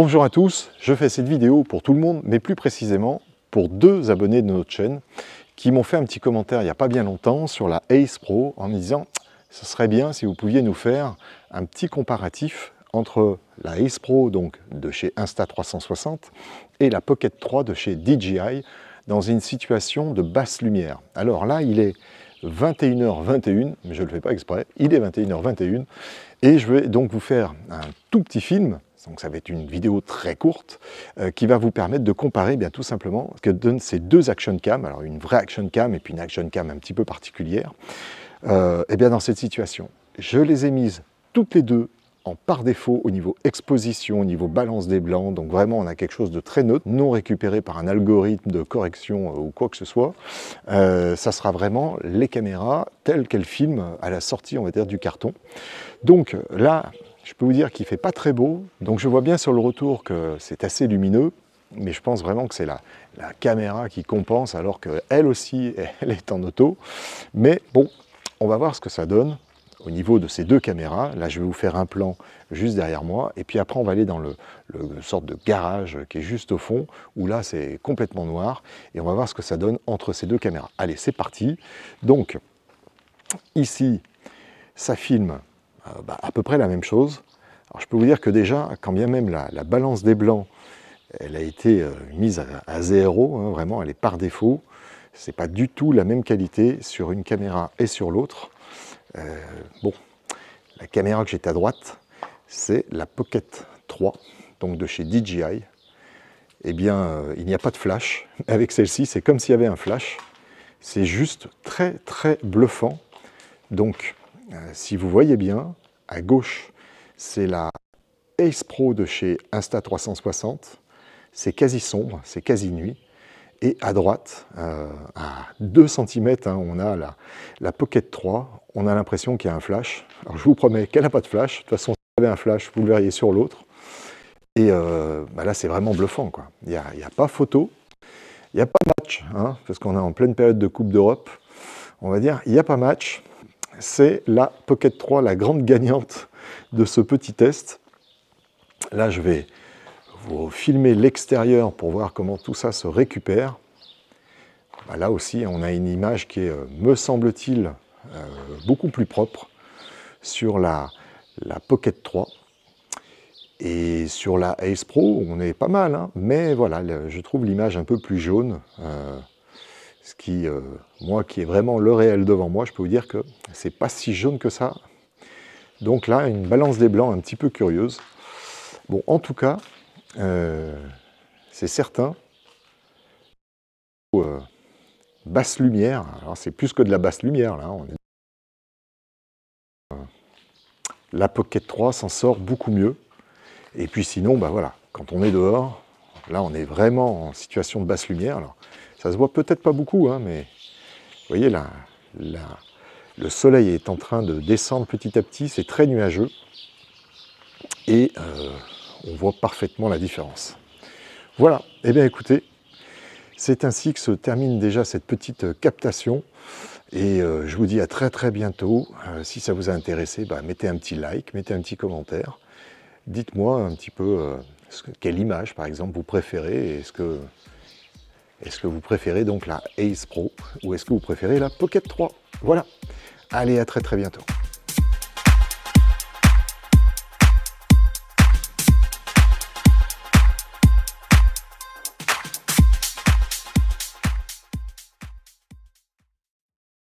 Bonjour à tous, je fais cette vidéo pour tout le monde, mais plus précisément pour deux abonnés de notre chaîne qui m'ont fait un petit commentaire il n'y a pas bien longtemps sur la Ace Pro en me disant « ce serait bien si vous pouviez nous faire un petit comparatif entre la Ace Pro donc de chez Insta360 et la Pocket 3 de chez DJI dans une situation de basse lumière ». Alors là, il est 21h21, mais je ne le fais pas exprès, il est 21h21, et je vais donc vous faire un tout petit film donc ça va être une vidéo très courte, euh, qui va vous permettre de comparer eh bien tout simplement ce que donnent ces deux action cam, alors une vraie action cam et puis une action cam un petit peu particulière, euh, eh bien dans cette situation. Je les ai mises toutes les deux en par défaut au niveau exposition, au niveau balance des blancs, donc vraiment on a quelque chose de très neutre, non récupéré par un algorithme de correction euh, ou quoi que ce soit, euh, ça sera vraiment les caméras telles qu'elles filment à la sortie, on va dire, du carton. Donc là, je peux vous dire qu'il ne fait pas très beau, donc je vois bien sur le retour que c'est assez lumineux, mais je pense vraiment que c'est la, la caméra qui compense alors qu'elle aussi, elle est en auto. Mais bon, on va voir ce que ça donne au niveau de ces deux caméras. Là, je vais vous faire un plan juste derrière moi. Et puis après, on va aller dans le, le sorte de garage qui est juste au fond, où là, c'est complètement noir. Et on va voir ce que ça donne entre ces deux caméras. Allez, c'est parti. Donc, ici, ça filme euh, bah, à peu près la même chose. Alors je peux vous dire que déjà, quand bien même la, balance des blancs, elle a été euh, mise à, zéro, hein, vraiment, elle est par défaut, c'est pas du tout la même qualité sur une caméra et sur l'autre. Euh, bon, la caméra que j'ai à droite, c'est la Pocket 3, donc de chez DJI. Eh bien, il n'y a pas de flash. Avec celle-ci, c'est comme s'il y avait un flash. C'est juste très, très bluffant. Donc, euh, si vous voyez bien, à gauche, c'est la Ace Pro de chez Insta360. C'est quasi sombre, c'est quasi nuit. Et à droite, euh, à 2 cm, hein, on a la, Pocket 3. On a l'impression qu'il y a un flash. Alors je vous promets qu'elle n'a pas de flash. De toute façon, si vous avez un flash, vous le verriez sur l'autre. Et euh, bah là, c'est vraiment bluffant. Il n'y a, pas photo, il n'y a pas match, hein, parce qu'on est en pleine période de Coupe d'Europe. On va dire, il n'y a pas match c'est la Pocket 3, la grande gagnante de ce petit test. Là, je vais vous filmer l'extérieur pour voir comment tout ça se récupère. Bah, là aussi, on a une image qui est, euh, me semble-t-il, euh, beaucoup plus propre sur la, Pocket 3. Et sur la Ace Pro, on est pas mal, hein. mais voilà, je trouve l'image un peu plus jaune. Euh, ce qui, euh, moi qui ai vraiment le réel devant moi, je peux vous dire que c'est pas si jaune que ça. Donc là, une balance des blancs un petit peu curieuse. Bon, en tout cas, euh, c'est certain. Euh, basse lumière, alors c'est plus que de la basse lumière là, on est la Pocket 3 s'en sort beaucoup mieux. Et puis sinon, bah voilà, quand on est dehors, là on est vraiment en situation de basse lumière. Ça se voit peut-être pas beaucoup, hein, mais vous voyez là, le soleil est en train de descendre petit à petit, c'est très nuageux, et euh, on voit parfaitement la différence. Voilà, et eh bien écoutez, c'est ainsi que se termine déjà cette petite euh, captation. Et euh, je vous dis à très très bientôt. si ça vous a intéressé, bah, mettez un petit like, mettez un petit commentaire. Dites-moi un petit peu quelle image, par exemple, vous préférez. Est-ce que est-ce que vous préférez donc la Ace Pro ou est-ce que vous préférez la Pocket 3 Voilà. Allez, à très très bientôt.